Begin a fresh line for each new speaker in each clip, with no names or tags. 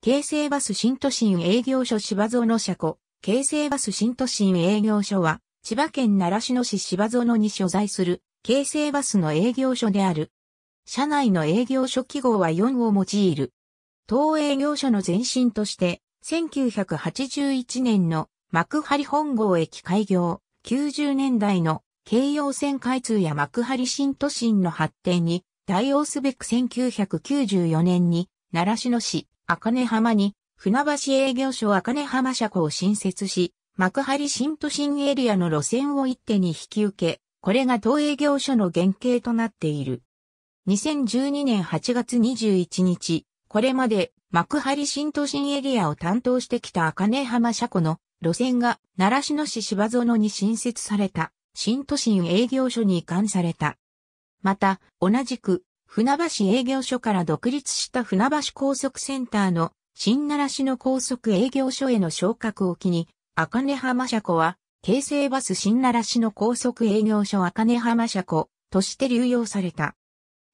京成バス新都心営業所芝園車庫、京成バス新都心営業所は、千葉県習志野市芝園に所在する、京成バスの営業所である。社内の営業所記号は4を用いる。当営業所の前身として、1981年の幕張本郷駅開業、90年代の京葉線開通や幕張新都心の発展に、対応すべく1994年に、習志野市、根浜に、船橋営業所根浜車庫を新設し、幕張新都心エリアの路線を一手に引き受け、これが当営業所の原型となっている。2012年8月21日、これまで幕張新都心エリアを担当してきた根浜車庫の路線が奈良市の市芝園に新設された新都心営業所に移管された。また、同じく船橋営業所から独立した船橋高速センターの新奈良市の高速営業所への昇格を機に、赤根浜車庫は、京成バス新奈良市の高速営業所赤根浜車庫として流用された。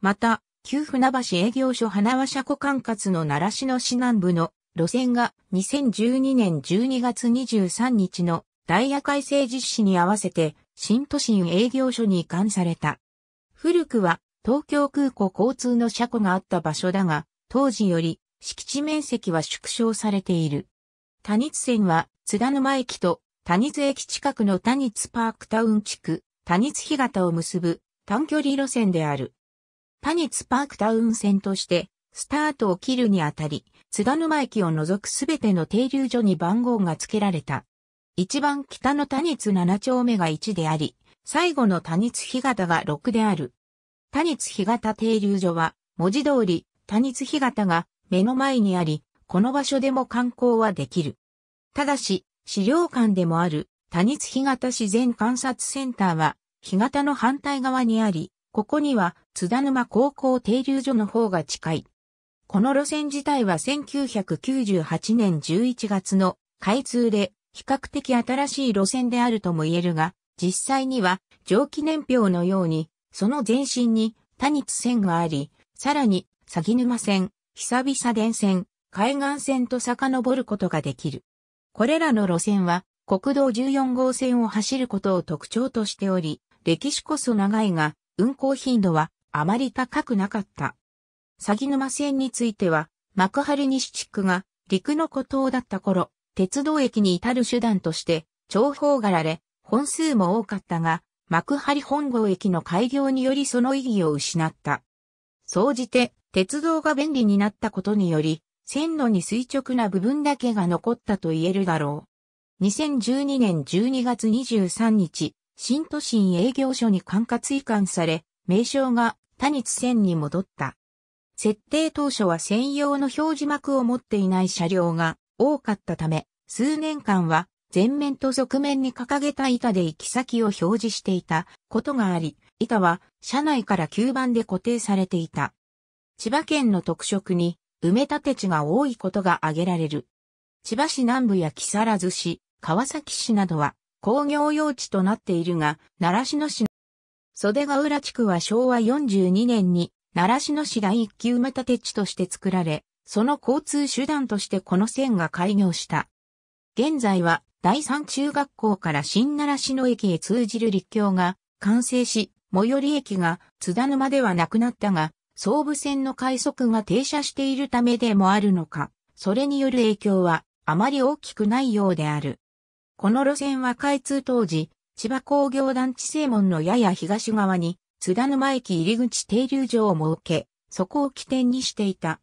また、旧船橋営業所花輪車庫管轄の奈良市の市南部の路線が2012年12月23日のダイヤ改正実施に合わせて新都心営業所に移管された。古くは東京空港交通の車庫があった場所だが、当時より敷地面積は縮小されている。多日線は津田沼駅と多日駅近くの多日パークタウン地区、多日干潟を結ぶ短距離路線である。多日パークタウン線としてスタートを切るにあたり、津田沼駅を除くすべての停留所に番号が付けられた。一番北の多日7丁目が1であり、最後の多日干潟が6である。多日干潟停留所は、文字通り、多日干潟が目の前にあり、この場所でも観光はできる。ただし、資料館でもある、多日干潟自然観察センターは、干潟の反対側にあり、ここには津田沼高校停留所の方が近い。この路線自体は1998年11月の開通で比較的新しい路線であるとも言えるが、実際には蒸気年表のようにその前身に多日線があり、さらに、鷺沼線、久々電線、海岸線と遡ることができる。これらの路線は、国道14号線を走ることを特徴としており、歴史こそ長いが、運行頻度はあまり高くなかった。鷺沼線については、幕張西地区が陸の孤島だった頃、鉄道駅に至る手段として重宝がられ、本数も多かったが、幕張本郷駅の開業によりその意義を失った。総じて、鉄道が便利になったことにより、線路に垂直な部分だけが残ったと言えるだろう。2012年12月23日、新都心営業所に管轄移管され、名称が他日線に戻った。設定当初は専用の表示幕を持っていない車両が多かったため、数年間は前面と側面に掲げた板で行き先を表示していたことがあり、板は車内から吸盤で固定されていた。千葉県の特色に埋め立て地が多いことが挙げられる。千葉市南部や木更津市、川崎市などは工業用地となっているが、奈良市の袖ヶ浦地区は昭和42年に奈良市の市第一級埋め立て地として作られ、その交通手段としてこの線が開業した。現在は第三中学校から新習志野駅へ通じる立橋が完成し、最寄り駅が津田沼ではなくなったが、総武線の快速が停車しているためでもあるのか、それによる影響はあまり大きくないようである。この路線は開通当時、千葉工業団地正門のやや東側に津田沼駅入り口停留所を設け、そこを起点にしていた。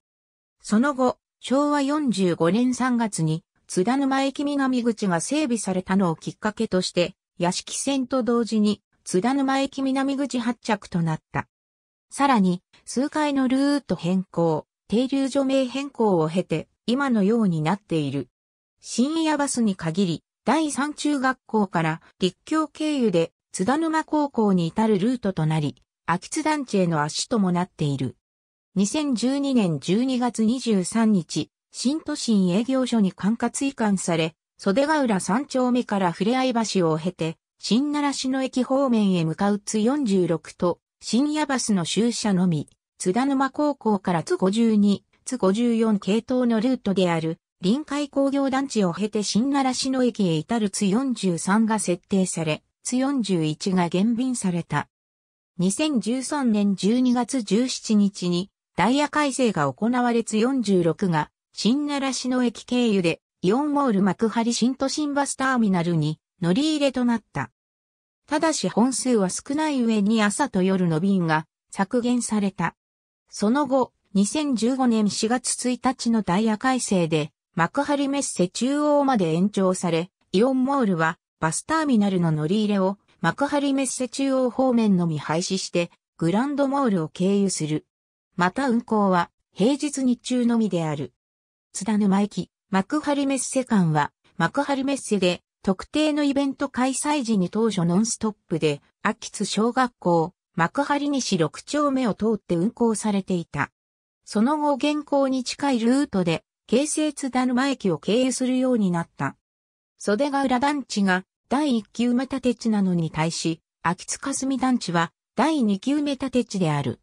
その後、昭和45年3月に津田沼駅南口が整備されたのをきっかけとして、屋敷線と同時に津田沼駅南口発着となった。さらに、数回のルート変更、停留所名変更を経て、今のようになっている。深夜バスに限り、第三中学校から立教経由で津田沼高校に至るルートとなり、秋津団地への足ともなっている。2012年12月23日、新都心営業所に管轄移管され、袖ヶ浦三丁目からふれあい橋を経て、新奈良市の駅方面へ向かう津46と、深夜バスの終車のみ、津田沼高校から津52、津54系統のルートである、臨海工業団地を経て新奈良市の駅へ至る津43が設定され、津41が減便された。2013年12月17日にダイヤ改正が行われ津46が新奈良市の駅経由で、イオンモール幕張新都心バスターミナルに乗り入れとなった。ただし本数は少ない上に朝と夜の便が削減された。その後、2015年4月1日のダイヤ改正で、幕張メッセ中央まで延長され、イオンモールはバスターミナルの乗り入れを幕張メッセ中央方面のみ廃止して、グランドモールを経由する。また運行は平日日中のみである。津田沼駅、幕張メッセ間は、幕張メッセで、特定のイベント開催時に当初ノンストップで、秋津小学校、幕張西6丁目を通って運行されていた。その後現行に近いルートで、京成津田沼駅を経由するようになった。袖ヶ浦団地が第1級目立て地なのに対し、秋津霞団地は第2級目立て地である。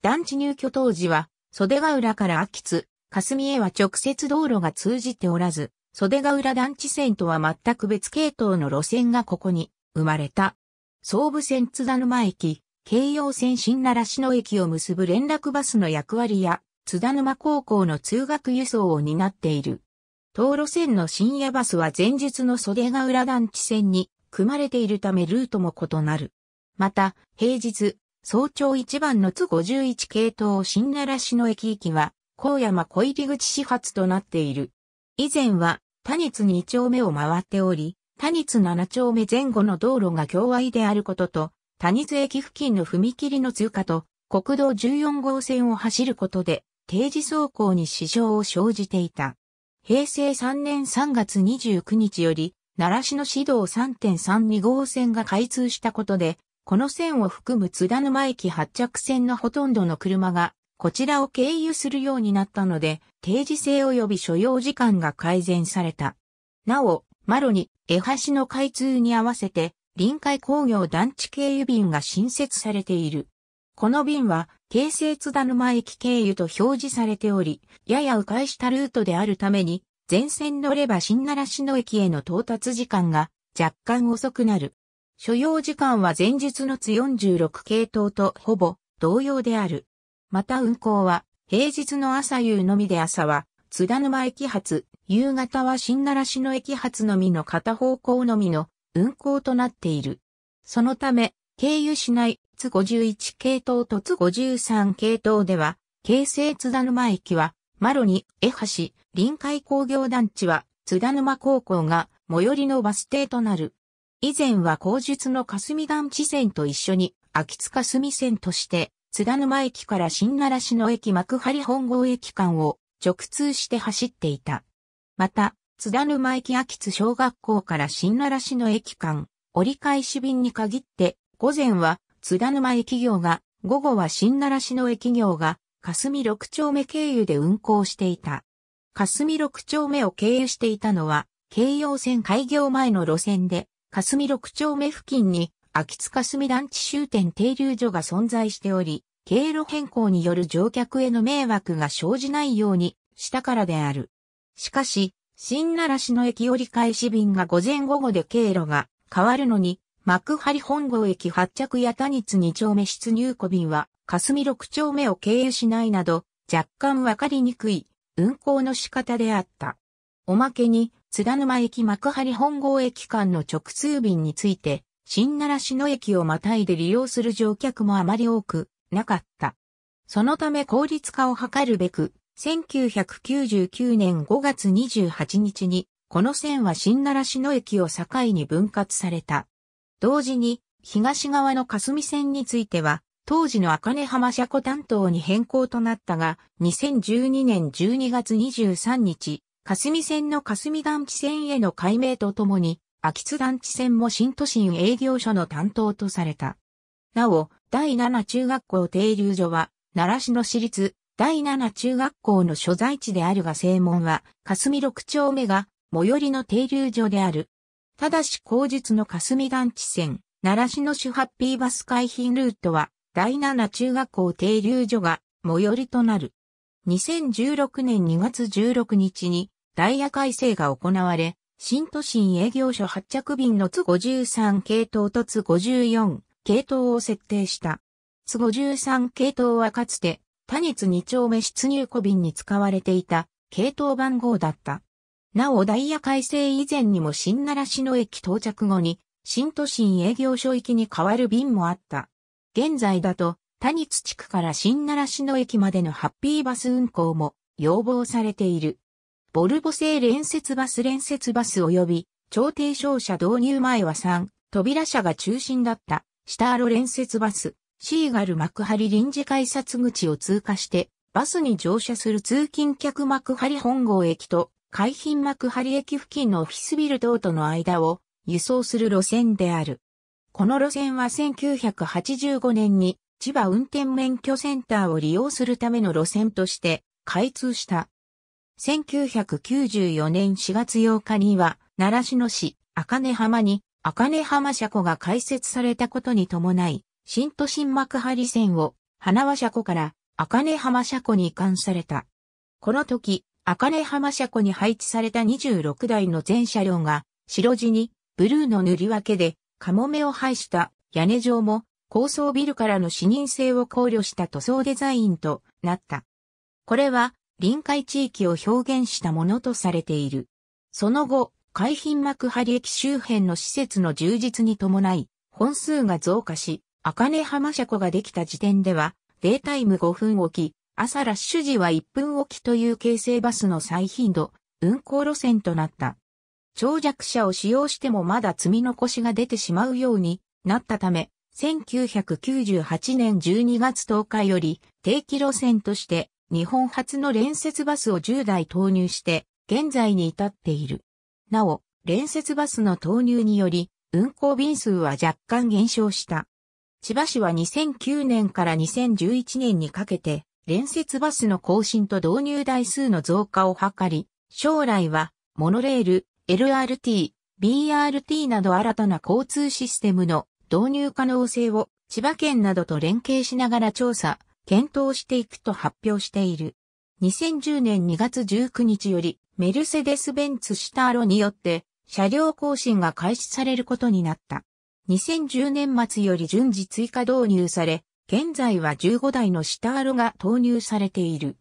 団地入居当時は、袖ヶ浦から秋津、霞へは直接道路が通じておらず、袖ヶ浦団地線とは全く別系統の路線がここに生まれた。総武線津田沼駅、京葉線新奈良市の駅を結ぶ連絡バスの役割や、津田沼高校の通学輸送を担っている。道路線の深夜バスは前日の袖ヶ浦団地線に組まれているためルートも異なる。また、平日、早朝一番の津51系統新奈良市の駅行きは、高山小入口始発となっている。以前は、他日2丁目を回っており、他日7丁目前後の道路が境外であることと、他日駅付近の踏切の通過と、国道14号線を走ることで、定時走行に支障を生じていた。平成3年3月29日より、奈良市の市道3.32号線が開通したことで、この線を含む津田沼駅発着線のほとんどの車がこちらを経由するようになったので、定時制及び所要時間が改善された。なお、マロに、江橋の開通に合わせて、臨海工業団地経由便が新設されている。この便は、京成津田沼駅経由と表示されており、やや迂回したルートであるために、全線乗れば新奈良市の駅への到達時間が若干遅くなる。所要時間は前日の津46系統とほぼ同様である。また運行は、平日の朝夕のみで朝は、津田沼駅発、夕方は新奈良市の駅発のみの片方向のみの運行となっている。そのため、経由しない津51系統と津53系統では、京成津田沼駅は、マロニ、江橋、臨海工業団地は、津田沼高校が最寄りのバス停となる。以前は後術の霞団地線と一緒に、秋津霞線として津田沼駅から新良市の駅幕張本郷駅間を直通して走っていた。また、津田沼駅秋津小学校から新良市の駅間、折り返し便に限って、午前は津田沼駅業が、午後は新良市の駅業が、霞六丁目経由で運行していた。霞六丁目を経由していたのは、京葉線開業前の路線で、霞六丁目付近に秋塚霞団地終点停留所が存在しており、経路変更による乗客への迷惑が生じないようにしたからである。しかし、新奈良市の駅折り返し便が午前午後で経路が変わるのに、幕張本郷駅発着や谷津2丁目出入庫便は、霞6丁目を経由しないなど、若干わかりにくい運行の仕方であった。おまけに、津田沼駅幕張本郷駅間の直通便について、新奈良市の駅をまたいで利用する乗客もあまり多くなかった。そのため効率化を図るべく、1999年5月28日に、この線は新奈良市の駅を境に分割された。同時に、東側の霞線については、当時の茜浜車庫担当に変更となったが、2012年12月23日、霞線の霞団地線への改名とともに、秋津団地線も新都心営業所の担当とされた。なお、第七中学校停留所は、奈良市の私立第七中学校の所在地であるが正門は、霞六丁目が最寄りの停留所である。ただし後日の霞団地線、奈良市の主ハッピーバス海浜ルートは、第七中学校停留所が最寄りとなる。2016年2月16日にダイヤ改正が行われ、新都心営業所発着便の都53系統と都54系統を設定した。都53系統はかつて、他日2丁目出入庫便に使われていた系統番号だった。なおダイヤ改正以前にも新奈良市の駅到着後に、新都心営業所行きに変わる便もあった。現在だと、他日地区から新奈良市の駅までのハッピーバス運行も要望されている。ボルボ製連接バス連接バス及び、超低床車導入前は3、扉車が中心だった、シターロ連接バス、シーガル幕張臨時改札口を通過して、バスに乗車する通勤客幕張本郷駅と、海浜幕張駅付近のオフィスビル等との間を輸送する路線である。この路線は1985年に千葉運転免許センターを利用するための路線として開通した。1994年4月8日には、奈良市の市、赤根浜に、赤根浜車庫が開設されたことに伴い、新都心幕張線を、花輪車庫から赤根浜車庫に移管された。この時、赤根浜車庫に配置された26台の全車両が、白地にブルーの塗り分けで、カモメを配した屋根状も、高層ビルからの視認性を考慮した塗装デザインとなった。これは、臨海地域を表現したものとされている。その後、海浜幕張駅周辺の施設の充実に伴い、本数が増加し、赤根浜車庫ができた時点では、データイム5分置き、朝ラッシュ時は1分置きという京成バスの最頻度、運行路線となった。長弱車を使用してもまだ積み残しが出てしまうようになったため、1998年12月10日より定期路線として日本初の連接バスを10台投入して、現在に至っている。なお、連接バスの投入により、運行便数は若干減少した。千葉市は2009年から2011年にかけて、連接バスの更新と導入台数の増加を図り、将来は、モノレール、LRT、BRT など新たな交通システムの導入可能性を千葉県などと連携しながら調査、検討していくと発表している。2010年2月19日より、メルセデス・ベンツ・シターロによって、車両更新が開始されることになった。2010年末より順次追加導入され、現在は15台のシターロが投入されている。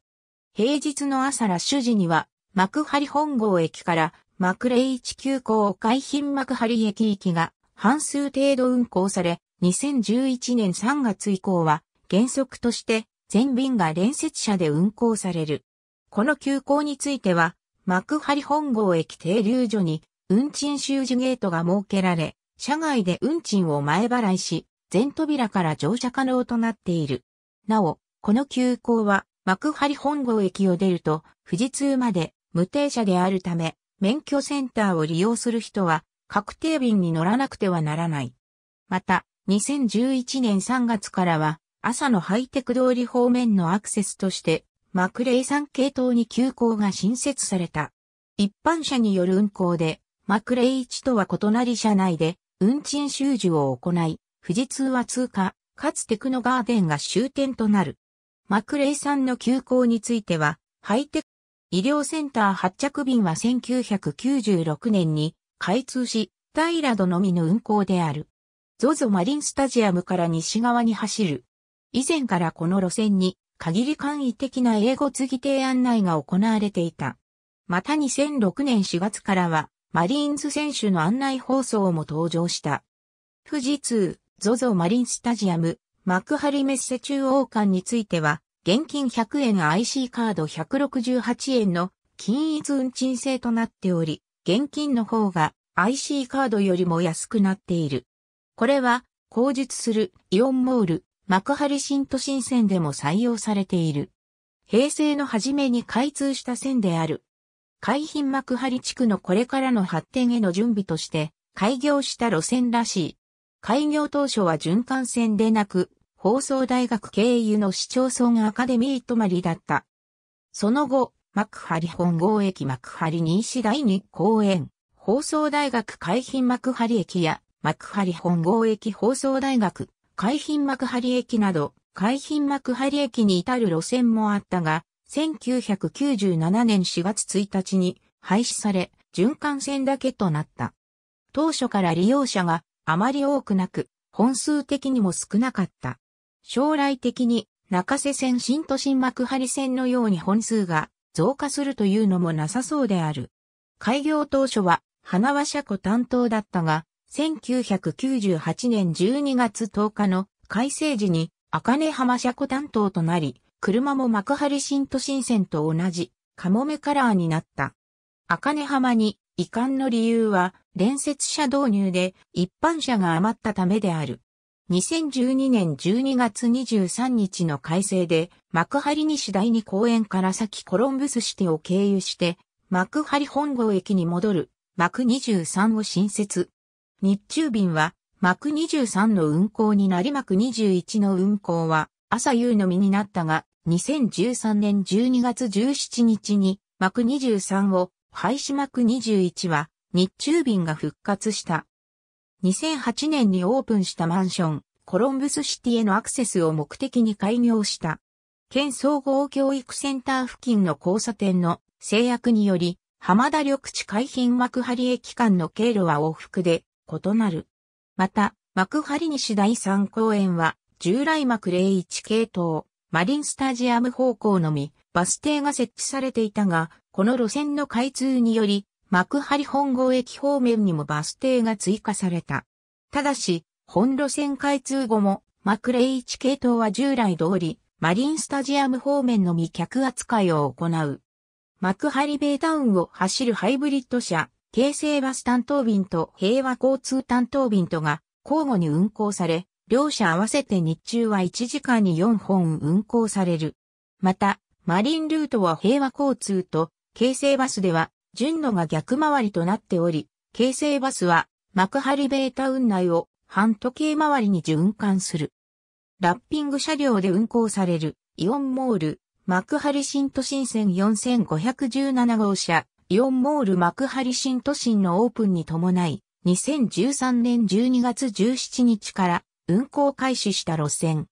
平日の朝ラッシュ時には、幕張本郷駅から幕霊1急行海浜幕張駅行きが半数程度運行され、2011年3月以降は原則として全便が連接車で運行される。この急行については、幕張本郷駅停留所に運賃収受ゲートが設けられ、車外で運賃を前払いし、全扉から乗車可能となっている。なお、この急行は幕張本郷駅を出ると富士通まで無停車であるため、免許センターを利用する人は確定便に乗らなくてはならない。また、2011年3月からは朝のハイテク通り方面のアクセスとして、マクレイ山系統に急行が新設された。一般車による運行で、マクレイ1とは異なり車内で、運賃収受を行い、富士通は通過、かつテクノガーデンが終点となる。マクレイ山の急行については、ハイテク、医療センター発着便は1996年に開通し、平戸のみの運行である。ZOZO マリンスタジアムから西側に走る以前からこの路線に限り簡易的な英語継提案内が行われていた。また2006年4月からは、マリーンズ選手の案内放送も登場した。富士通、ZOZO マリンスタジアム、幕張メッセ中央館については、現金100円 IC カード168円の均一運賃制となっており、現金の方が IC カードよりも安くなっている。これは、口述するイオンモール、幕張新都心線でも採用されている。平成の初めに開通した線である。海浜幕張地区のこれからの発展への準備として開業した路線らしい。開業当初は循環線でなく、放送大学経由の市町村アカデミー泊まりだった。その後、幕張本郷駅幕張西第二公園、放送大学海浜幕張駅や幕張本郷駅放送大学海浜幕張駅など、海浜幕張駅に至る路線もあったが、1997年4月1日に廃止され、循環線だけとなった。当初から利用者があまり多くなく、本数的にも少なかった。将来的に中瀬線新都心幕張線のように本数が増加するというのもなさそうである。開業当初は花輪車庫担当だったが、1998年12月10日の改正時に、赤根浜車庫担当となり、車も幕張新都心線と同じ、カモメカラーになった。赤根浜に遺憾の理由は、連接車導入で一般車が余ったためである。2012年12月23日の改正で、幕張西第に公園から先コロンブスシティを経由して、幕張本郷駅に戻る、幕23を新設。日中便は、幕23の運行になり幕21の運行は、朝夕のみになったが、2013年12月17日に、幕23を、廃止幕21は、日中便が復活した。2008年にオープンしたマンション、コロンブスシティへのアクセスを目的に開業した。県総合教育センター付近の交差点の制約により、浜田緑地海浜幕張駅間の経路は往復で異なる。また、幕張西第3公園は、従来幕01系統、マリンスタジアム方向のみ、バス停が設置されていたが、この路線の開通により、幕張本郷駅方面にもバス停が追加された。ただし、本路線開通後も、幕01系統は従来通り、マリンスタジアム方面のみ客扱いを行う。幕張ベイタウンを走るハイブリッド車、京成バス担当便と平和交通担当便とが交互に運行され、両社合わせて日中は1時間に4本運行される。また、マリンルートは平和交通と、京成バスでは、順路が逆回りとなっており、京成バスは、幕張ベータ運内を半時計回りに循環する。ラッピング車両で運行される、イオンモール、幕張新都心線4517号車、イオンモール幕張新都心のオープンに伴い、2013年12月17日から運行開始した路線。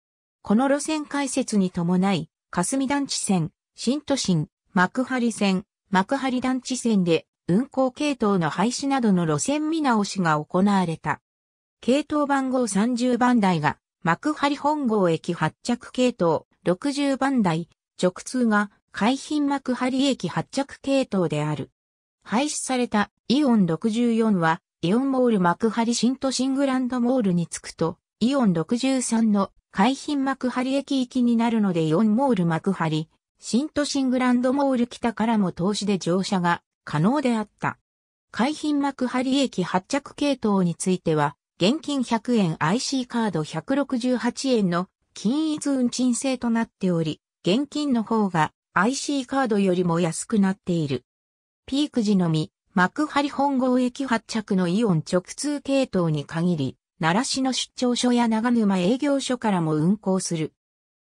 この路線開設に伴い、霞団地線、新都心、幕張線、幕張団地線で運行系統の廃止などの路線見直しが行われた。系統番号30番台が幕張本郷駅発着系統60番台、直通が海浜幕張駅発着系統である。廃止されたイオン64は、イオンモール幕張新都心グランドモールに着くと、イオン63の海浜幕張駅行きになるのでイオンモール幕張、新都心グランドモール北からも投資で乗車が可能であった。海浜幕張駅発着系統については、現金100円 IC カード168円の均一運賃制となっており、現金の方が IC カードよりも安くなっている。ピーク時のみ、幕張本郷駅発着のイオン直通系統に限り、奈良市の出張所や長沼営業所からも運行する。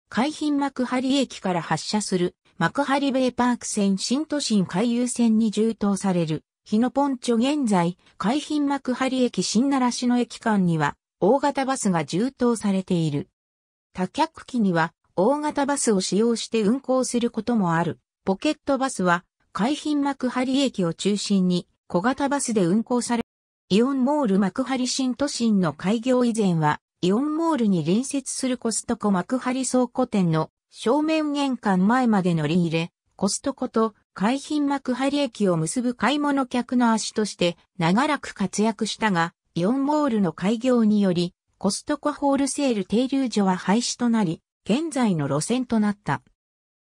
海浜幕張駅から発車する幕張ベイパーク線新都心回遊線に充当される日野ポンチョ現在海浜幕張駅新奈良市の駅間には大型バスが充当されている。多客機には大型バスを使用して運行することもある。ポケットバスは、海浜幕張駅を中心に小型バスで運行され、イオンモール幕張新都心の開業以前は、イオンモールに隣接するコストコ幕張倉庫店の正面玄関前まで乗り入れ、コストコと海浜幕張駅を結ぶ買い物客の足として長らく活躍したが、イオンモールの開業により、コストコホールセール停留所は廃止となり、現在の路線となった。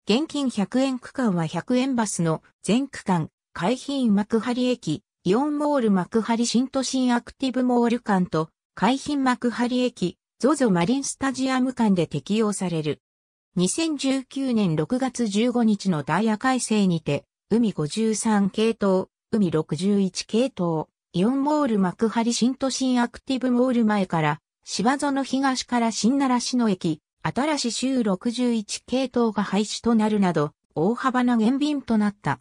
現金100円区間は100円バスの全区間、海浜幕張駅、イオンモール幕張新都心アクティブモール間と、海浜幕張駅、ZOZO マリンスタジアム間で適用される。2019年6月15日のダイヤ改正にて、海53系統、海61系統、イオンモール幕張新都心アクティブモール前から、芝園東から新奈良市の駅、新しい州61系統が廃止となるなど、大幅な減便となった。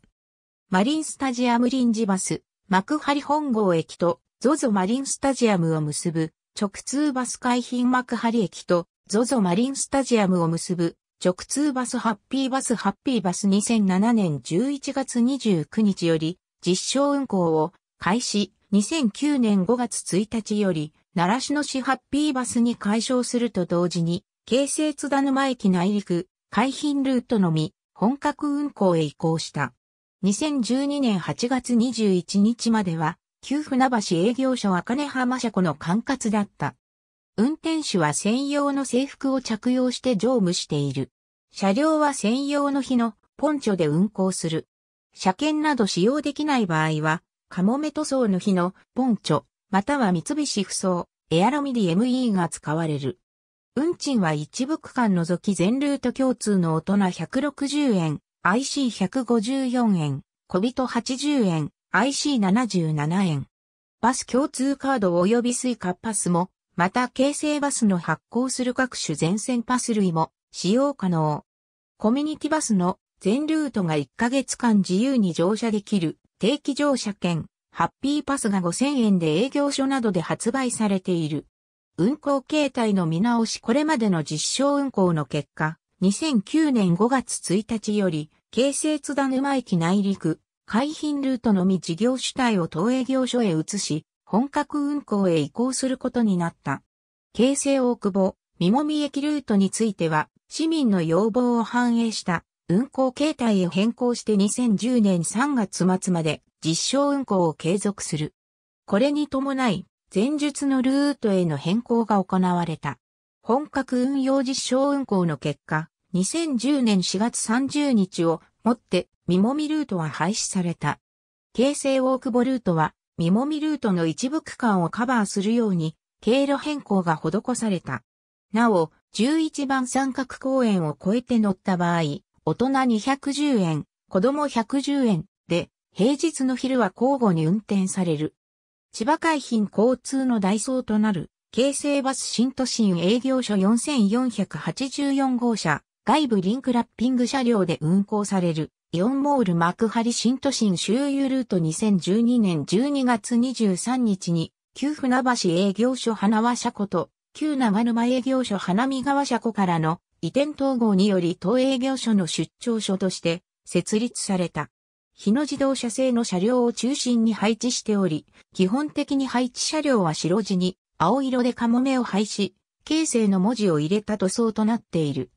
マリンスタジアム臨時バス、幕張本郷駅と ZOZO マリンスタジアムを結ぶ直通バス海浜幕張駅と ZOZO マリンスタジアムを結ぶ直通バスハッピーバスハッピーバス2007年11月29日より実証運行を開始2009年5月1日より奈良市の市ハッピーバスに解消すると同時に京成津田沼駅内陸、海浜ルートのみ、本格運行へ移行した。2012年8月21日までは、旧船橋営業所赤根浜車庫の管轄だった。運転手は専用の制服を着用して乗務している。車両は専用の日のポンチョで運行する。車検など使用できない場合は、カモメ塗装の日のポンチョ、または三菱扶装、エアロミディ ME が使われる。運賃は一部区間除き全ルート共通の大人160円、IC154 円、小人80円、IC77 円。バス共通カード及びスイカパスも、また京成バスの発行する各種全線パス類も使用可能。コミュニティバスの全ルートが1ヶ月間自由に乗車できる定期乗車券、ハッピーパスが5000円で営業所などで発売されている。運行形態の見直しこれまでの実証運行の結果、2009年5月1日より、京成津田沼駅内陸、海浜ルートのみ事業主体を東営業所へ移し、本格運行へ移行することになった。京成大久保、三もみ駅ルートについては、市民の要望を反映した運行形態へ変更して2010年3月末まで実証運行を継続する。これに伴い、前述のルートへの変更が行われた。本格運用実証運行の結果、2010年4月30日をもって、みもみルートは廃止された。京成大久保ルートは、みもみルートの一部区間をカバーするように、経路変更が施された。なお、11番三角公園を越えて乗った場合、大人210円、子供110円で、平日の昼は交互に運転される。千葉海浜交通の代走となる、京成バス新都心営業所4484号車、外部リンクラッピング車両で運行される、イオンモール幕張新都心周遊ルート2012年12月23日に、旧船橋営業所花輪車庫と、旧長沼営業所花見川車庫からの移転統合により当営業所の出張所として設立された。日野自動車製の車両を中心に配置しており、基本的に配置車両は白地に青色でカモメを配し、形成の文字を入れた塗装となっている。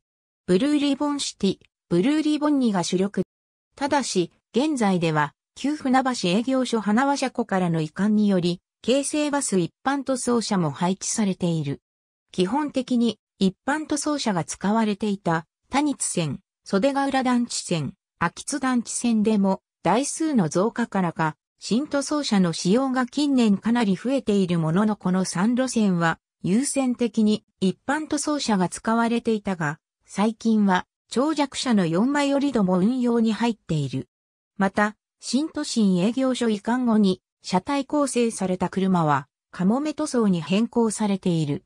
ブルーリボンシティ、ブルーリボン2が主力。ただし、現在では、旧船橋営業所花輪車庫からの移管により、京成バス一般塗装車も配置されている。基本的に一般塗装車が使われていた、多日線、袖ヶ浦団地線、秋津団地線でも台数の増加からか、新塗装車の使用が近年かなり増えているもののこの3路線は優先的に一般塗装車が使われていたが、最近は長尺車の4枚折り度も運用に入っている。また、新都心営業所移管後に車体構成された車はカモメ塗装に変更されている。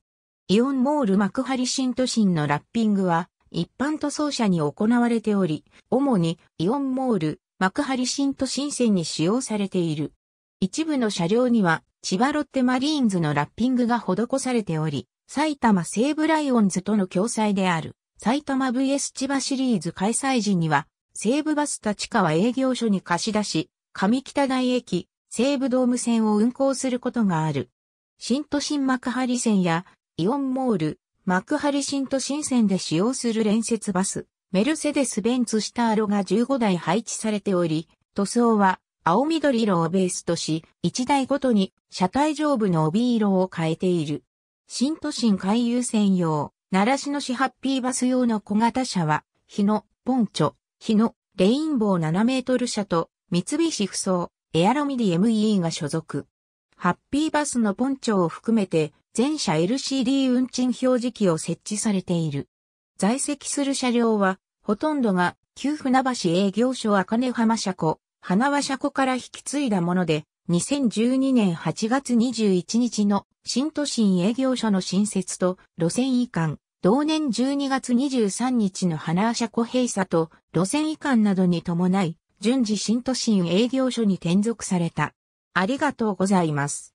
イオンモール幕張新都心のラッピングは一般塗装車に行われており、主にイオンモール、幕張新都新線に使用されている。一部の車両には、千葉ロッテマリーンズのラッピングが施されており、埼玉西武ライオンズとの共催である、埼玉 VS 千葉シリーズ開催時には、西武バス立川営業所に貸し出し、上北台駅、西武ドーム線を運行することがある。新都心幕張線や、イオンモール、幕張新都新線で使用する連接バス、メルセデス・ベンツシターロが15台配置されており、塗装は青緑色をベースとし、1台ごとに車体上部の帯色を変えている。新都心回遊専用、奈良市の市ハッピーバス用の小型車は、日野、ポンチョ、日野、レインボー7メートル車と、三菱ふそう、エアロミディ ME が所属。ハッピーバスのポンチョを含めて、全車 LCD 運賃表示器を設置されている。在籍する車両は、ほとんどが、旧船橋営業所茜浜車庫、花輪車庫から引き継いだもので、2012年8月21日の新都心営業所の新設と路線移管、同年12月23日の花輪車庫閉鎖と路線移管などに伴い、順次新都心営業所に転属された。ありがとうございます。